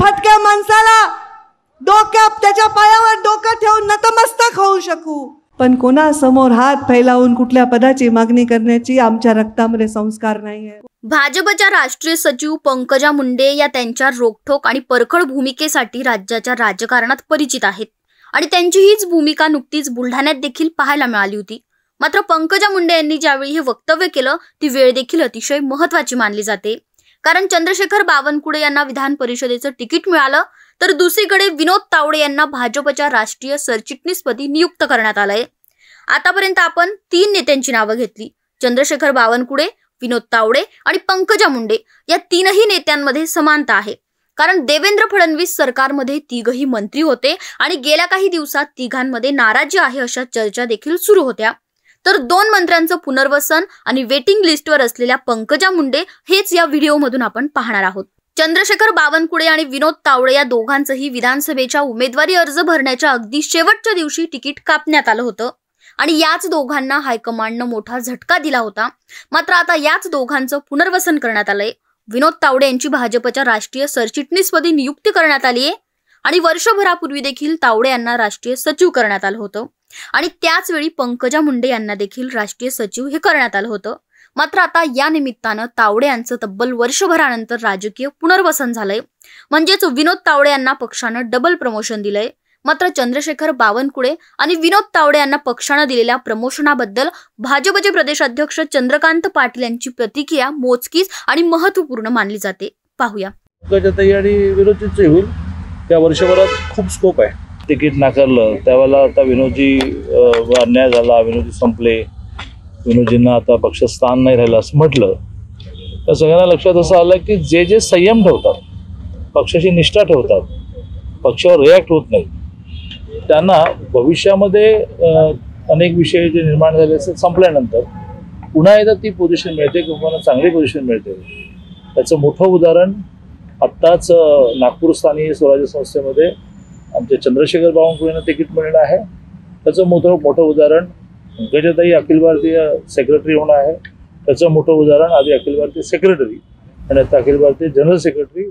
फटक्या माणसाला डोक्या त्याच्या पायावर डोकं ठेवून नतमस्तक होऊ शकू पण कोणा समोर हात फैलावून कुठल्या पदाची मागणी करण्याची आमच्या रक्तामध्ये संस्कार नाही आहे भाजपच्या राष्ट्रीय सचिव पंकजा मुंडे या त्यांच्या रोखोक आणि परखड भूमिकेसाठी राज्याच्या राजकारणात परिचित आहेत आणि त्यांची हीच भूमिका नुकतीच बुलढाण्यात देखील पाहायला मिळाली होती मात्र पंकजा मुंडे यांनी ज्यावेळी हे वक्तव्य केलं ती वेळ देखील अतिशय महत्वाची मानली जाते कारण चंद्रशेखर बावनकुळे यांना विधान परिषदेचं तिकीट मिळालं तर दुसरीकडे विनोद तावडे यांना भाजपच्या राष्ट्रीय सरचिटणीसपदी नियुक्त करण्यात आलंय आतापर्यंत आपण तीन नेत्यांची नावं घेतली चंद्रशेखर बावनकुळे विनोद तावडे आणि पंकजा मुंडे या तीनही नेत्यांमध्ये समानता आहे कारण देवेंद्र फडणवीस सरकारमध्ये तिघही मंत्री होते आणि गेल्या काही दिवसात तिघांमध्ये नाराजी आहे अशा चर्चा देखील सुरू होत्या तर दोन मंत्र्यांचं पुनर्वसन आणि वेटिंग लिस्टवर असलेल्या पंकजा मुंडे हेच या व्हिडिओमधून आपण पाहणार आहोत चंद्रशेखर बावनकुळे आणि विनोद तावडे या दोघांचंही विधानसभेच्या उमेदवारी अर्ज भरण्याच्या अगदी शेवटच्या दिवशी तिकीट कापण्यात आलं होतं आणि याच दोघांना हायकमांडनं मोठा झटका दिला होता मात्र आता याच दोघांचं पुनर्वसन करण्यात आलंय विनोद तावडे यांची भाजपच्या राष्ट्रीय सरचिटणीसपदी नियुक्ती करण्यात आली आहे आणि वर्षभरापूर्वी देखील तावडे यांना राष्ट्रीय सचिव करण्यात आलं होतं आणि त्याचवेळी पंकजा मुंडे यांना देखील राष्ट्रीय सचिव हे करण्यात आलं होतं मात्र आता या निमित्तानं तावडे यांचं तब्बल वर्षभरानंतर राजकीय पुनर्वसन झालंय म्हणजेच विनोद तावडे यांना पक्षानं डबल प्रमोशन दिलंय मात्र चंद्रशेखर बावनकुळे आणि विनोद तावडे यांना पक्षानं दिलेल्या प्रमोशनाबद्दल भाजपचे प्रदेशाध्यक्ष चंद्रकांत पाटील यांची प्रतिक्रिया मोजकीच आणि महत्वपूर्ण मानली जाते पाहूया आणि विरोधीच होईल त्या वर्षभरात खूप स्कोप आहे तिकीट नाकारलं त्यावेळेला आता विनोदजी अन्याय झाला विनोदजी संपले विनोदजींना आता पक्ष स्थान नाही राहिलं असं म्हटलं तर सगळ्यांना लक्षात असं आलं की जे जे संयम ठेवतात पक्षाची निष्ठा ठेवतात पक्षावर रिॲक्ट होत नाही त्यांना भविष्यामध्ये अनेक विषय जे निर्माण झाले असतात संपल्यानंतर पुन्हा एकदा ती पोझिशन मिळते किंवा चांगली पोझिशन मिळते त्याचं मोठं उदाहरण आत्ताच नागपूर स्थानीय स्वराज्य संस्थेमध्ये आमच्या चंद्रशेखर बावनकुळेंना तिकीट मिळणं आहे त्याचं मोठं मोठं उदाहरण गजताई अखिल भारतीय सेक्रेटरी होणं आहे त्याचं मोठं उदाहरण आधी अखिल भारतीय सेक्रेटरी आणि आता अखिल भारतीय जनरल सेक्रेटरी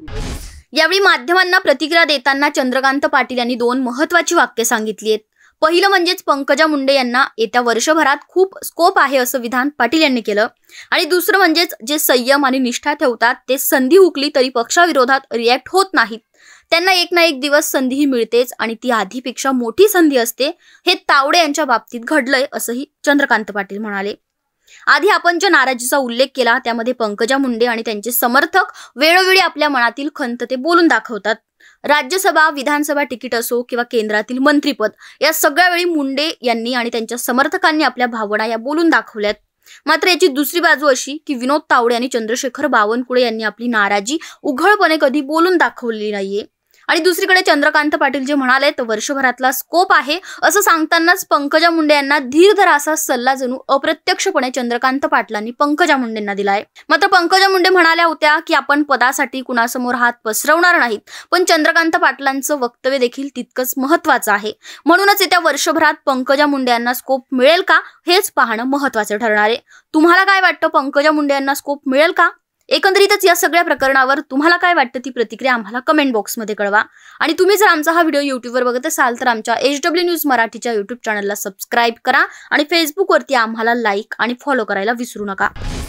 यावेळी माध्यमांना प्रतिक्रिया देताना चंद्रकांत पाटील यांनी दोन महत्वाची वाक्य सांगितली आहेत पहिलं म्हणजेच पंकजा मुंडे यांना येत्या वर्षभरात खूप स्कोप आहे असं विधान पाटील यांनी केलं आणि दुसरं म्हणजेच जे संयम आणि निष्ठा ठेवतात ते संधी उकली तरी पक्षाविरोधात रिॲक्ट होत नाहीत त्यांना एक ना एक दिवस संधीही मिळतेच आणि ती आधीपेक्षा मोठी संधी असते हे तावडे यांच्या बाबतीत घडलंय असंही चंद्रकांत पाटील म्हणाले आधी आपण ज्या नाराजीचा उल्लेख केला त्यामध्ये पंकजा मुंडे आणि त्यांचे समर्थक वेळोवेळी आपल्या मनातील खंत ते बोलून दाखवतात राज्यसभा विधानसभा तिकीट असो किंवा केंद्रातील मंत्रीपद या सगळ्या वेळी मुंडे यांनी आणि त्यांच्या समर्थकांनी आपल्या भावना या बोलून दाखवल्यात मात्र याची दुसरी बाजू अशी की विनोद तावडे आणि चंद्रशेखर बावनकुळे यांनी आपली नाराजी उघडपणे कधी बोलून दाखवली नाहीये आणि दुसरीकडे चंद्रकांत पाटील जे म्हणाले तर वर्षभरातला स्कोप आहे असं सांगतानाच पंकजा मुंडे यांना धीर असा सल्ला जणू अप्रत्यक्षपणे चंद्रकांत पाटलांनी पंकजा मुंडेंना दिलाय मात्र पंकजा मुंडे म्हणाल्या होत्या की आपण पदासाठी कुणासमोर हात पसरवणार नाहीत पण चंद्रकांत पाटलांचं वक्तव्य देखील तितकंच महत्वाचं आहे म्हणूनच येत्या वर्षभरात पंकजा मुंडे यांना स्कोप मिळेल का हेच पाहणं महत्वाचं ठरणार आहे तुम्हाला काय वाटतं पंकजा मुंडे यांना स्कोप मिळेल का एकंदरीतच या सगळ्या प्रकरणावर तुम्हाला काय वाटतं ती प्रतिक्रिया आम्हाला कमेंट बॉक्समध्ये कळवा आणि तुम्ही जर आमचा हा व्हिडिओ यूट्यूबवर बघत असाल तर आमच्या एच डब्ल्यू न्यूज मराठीच्या यूट्यूब चॅनलला सबस्क्राईब करा आणि फेसबुकवरती आम्हाला लाईक आणि फॉलो करायला विसरू नका